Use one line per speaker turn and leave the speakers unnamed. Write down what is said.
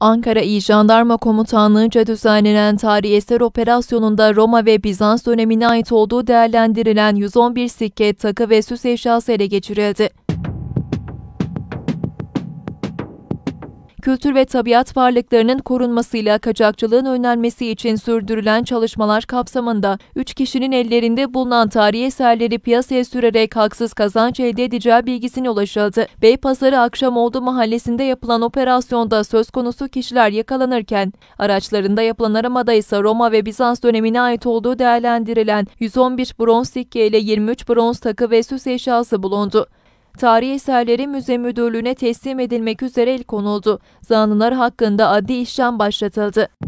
Ankara İl Jandarma Komutanlığı'nca düzenlenen tarihi eser operasyonunda Roma ve Bizans dönemine ait olduğu değerlendirilen 111 sikket, takı ve süs eşyası ele geçirildi. kültür ve tabiat varlıklarının korunmasıyla kaçakçılığın önlenmesi için sürdürülen çalışmalar kapsamında 3 kişinin ellerinde bulunan tarihi eserleri piyasaya sürerek haksız kazanç elde edeceği bilgisine ulaşıldı. Beypazarı Akşamoğlu mahallesinde yapılan operasyonda söz konusu kişiler yakalanırken araçlarında yapılan aramada ise Roma ve Bizans dönemine ait olduğu değerlendirilen 111 bronz sikke ile 23 bronz takı ve süs eşyası bulundu. Tarihi Eserleri Müze Müdürlüğü'ne teslim edilmek üzere el konuldu. Zanlılar hakkında adli işlem başlatıldı.